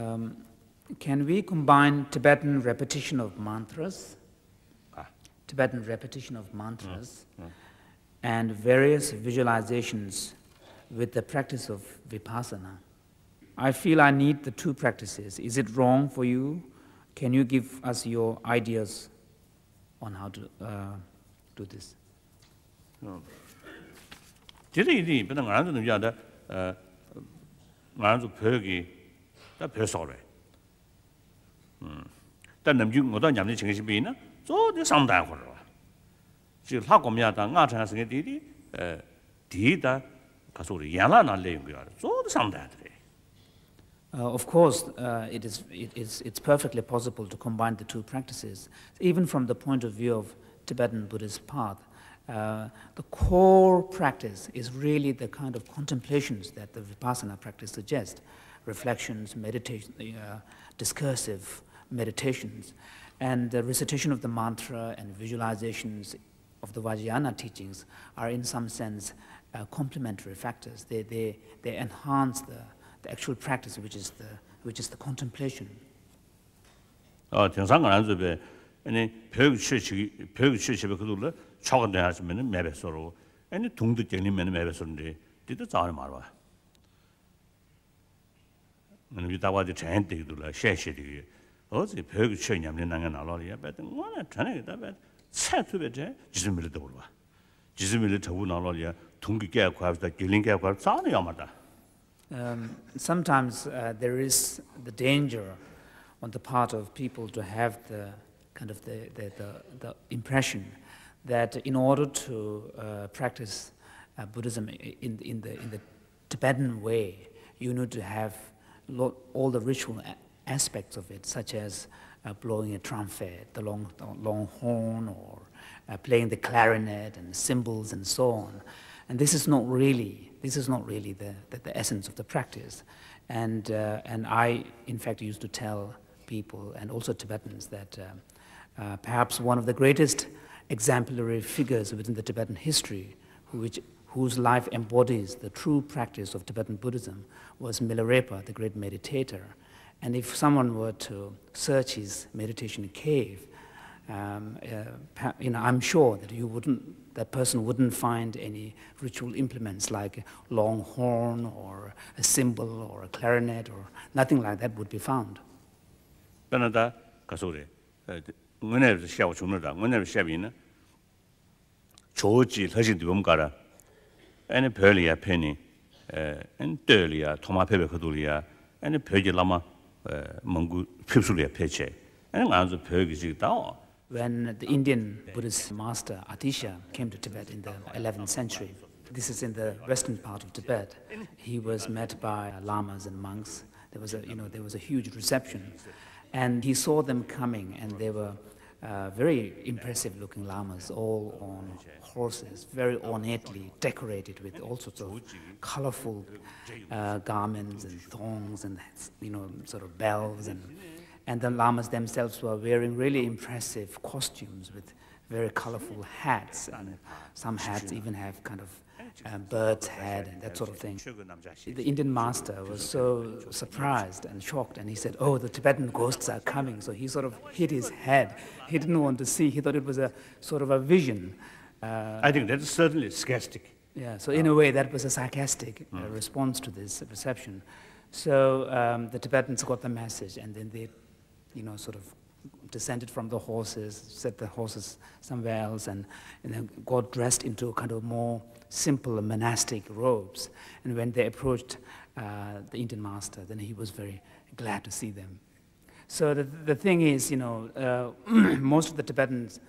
Um, can we combine Tibetan repetition of mantras, ah. Tibetan repetition of mantras, mm. Mm. and various visualizations with the practice of vipassana? I feel I need the two practices. Is it wrong for you? Can you give us your ideas on how to uh, do this? No. 다 벼서래. 음. 다 남주 뭐다 비나? 저도 상담 걸어. 지 디디 에 디다 가서 우리 거야. 저도 상담 해. Uh, of course, uh, it is, it is, it's perfectly possible to combine the two practices. Even from the point of view of Tibetan Buddhist path, uh, the core practice is really the kind of contemplations that the Vipassana practice suggests. reflections, meditation, the, uh, discursive meditations. And the recitation of the mantra and visualizations of the Vajrayana teachings are, in some sense, uh, complementary factors. They, they, they enhance the, the actual practice, which is the, which is the contemplation. Oh, the Sangha Mebe Soro, Mebe Soro, nā mi dāwā dī chāyān dī gu dhū lā, shē shē dī gu yu. O zi pio gu chē nyam lī nāngā nā lō lī yā, bā Sometimes uh, there is the danger on the part of people to have the kind of the, the, the, the impression that in order to uh, practice uh, Buddhism in, in, the, in the Tibetan way, you need to have all the ritual aspects of it, such as uh, blowing a trumpet, the long, the long horn, or uh, playing the clarinet and cymbals and so on. And this is not really, this is not really the, the, the essence of the practice. And, uh, and I, in fact, used to tell people and also Tibetans that uh, uh, perhaps one of the greatest exemplary figures within the Tibetan history, which whose life embodies the true practice of Tibetan Buddhism was Milarepa, the great meditator. And if someone were to search his meditation cave, um, uh, you know, I'm sure that you wouldn't, that person wouldn't find any ritual implements like a long horn or a cymbal or a clarinet or nothing like that would be found. Benada, kasore, whenever the shiawa chunada, whenever shiawa yina, choji ane eh, ane pepe ane lama eh, mungu peche ane When the Indian Buddhist master Atisha came to Tibet in the 11th century, this is in the western part of Tibet, he was met by lamas and monks. There was a, you know, there was a huge reception. And he saw them coming and they were uh, very impressive looking llamas, all on horses, very ornately decorated with all sorts of colorful uh, garments and thongs and, you know, sort of bells. And, and the llamas themselves were wearing really impressive costumes with very colorful hats. And some hats even have kind of and bird's head and that sort of thing. The Indian master was so surprised and shocked and he said, oh, the Tibetan ghosts are coming. So he sort of hit his head. He didn't want to see. He thought it was a sort of a vision. Uh, I think that's certainly sarcastic. Yeah, so in a way that was a sarcastic uh, mm. response to this perception. So um, the Tibetans got the message and then they, you know, sort of descended from the horses, set the horses somewhere else, and, and then got dressed into kind of more simple monastic robes. And when they approached uh, the Indian master, then he was very glad to see them. So the, the thing is, you know, uh, most of the Tibetans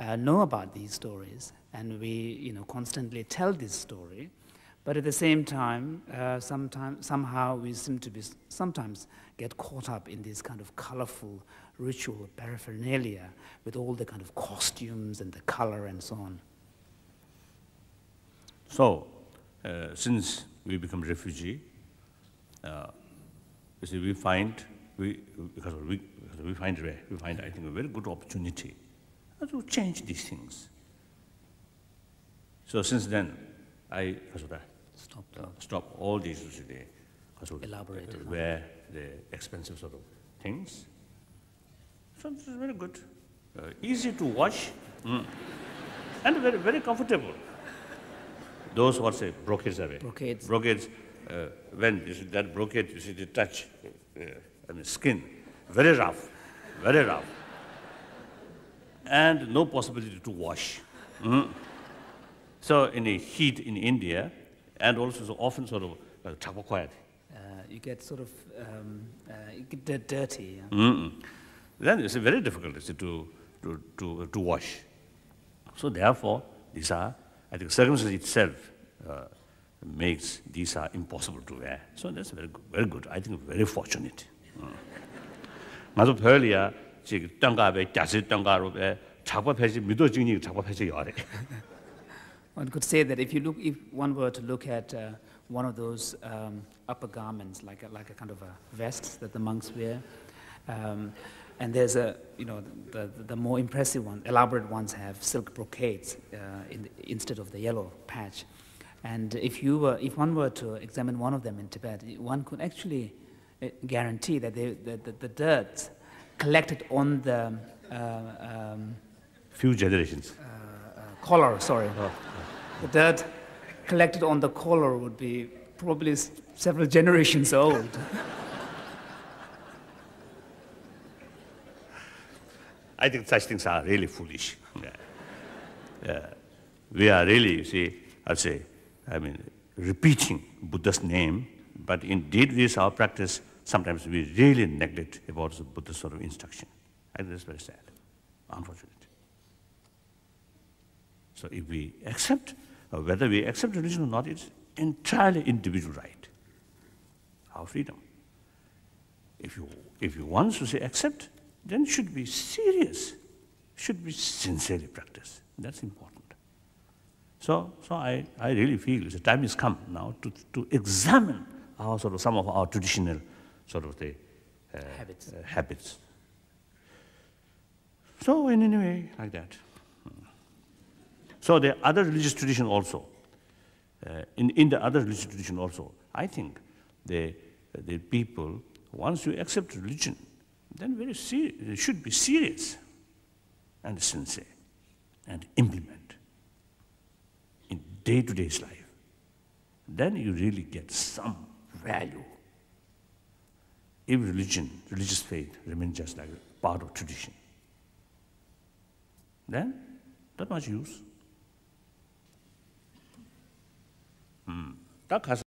uh, know about these stories, and we, you know, constantly tell this story. But at the same time, uh, sometime, somehow we seem to be sometimes get caught up in these kind of colorful ritual paraphernalia with all the kind of costumes and the color and so on. So, uh, since we become refugee, uh, you see, we find we because we because we find we find I think a very good opportunity to change these things. So since then, I stop uh, stop all these today. elaborate Where the expensive sort of things. So it's very good, uh, easy to wash, mm. and very, very comfortable. Those were say brocades away. brocades. Brocades. Uh, when you see that brocade, you see the touch uh, and skin, very rough, very rough, and no possibility to wash. Mm. So in the heat in India, and also so often sort of uh, uh you get sort of um, uh, you get dirty. Yeah? Mm -mm. then it's very difficult to, to, to, to wash. So therefore, these are, I think circumstances itself uh, makes these are impossible to wear. So that's very, very good. I think very fortunate. Nga tu pöli ya, tanga be, kiasi tanga ru be, chakpa pechi, mido jingi chakpa pechi yore. One could say that if you look, if one were to look at uh, one of those um, upper garments, like a, like a kind of a vest that the monks wear, um, And there's a, you know, the, the, the more impressive ones, elaborate ones have silk brocades uh, in the, instead of the yellow patch. And if, you were, if one were to examine one of them in Tibet, one could actually uh, guarantee that, they, the, the, dirt collected on the... Uh, um, Few generations. Uh, uh collar, sorry. Oh, oh. The dirt collected on the collar would be probably several generations old. I think such things are really foolish. yeah. we are really, you see, I'll say, I mean, repeating Buddha's name, but indeed this our practice, sometimes we really neglect about the Buddha's sort of instruction. I think that's very sad, unfortunate. So if we accept, whether we accept religion or not, it's entirely individual right, our freedom. If you, if you want to say accept, then should be serious, should be sincerely practiced. That's important. So, so I, I really feel the time has come now to, to examine our sort of some of our traditional sort of the uh, habits. Uh, habits. So in any way, like that. Hmm. So the other religious tradition also, uh, in, in the other religious tradition also, I think the, the people, once you accept religion, then we should be serious and sincere and implement in day to day life then you really get some value if religion religious faith remains just like part of tradition then that much use hmm that